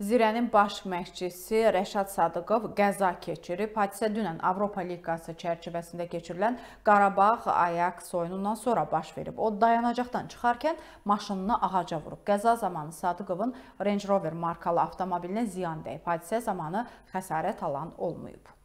Zirənin baş məşqçisi Rəşad Sadıqov qəza keçirib. Hadisə dünən Avropa Liqası çərçivəsində keçirilən Qarabağ ayaq soyunundan sonra baş verib. O dayanacaqdan çıxarkən maşınını ağaca vurub. Qəza zamanı Sadıqovun Range Rover markalı avtomobilinə ziyan dəyib. Hadisə zamanı xəsarət alan olmayıb.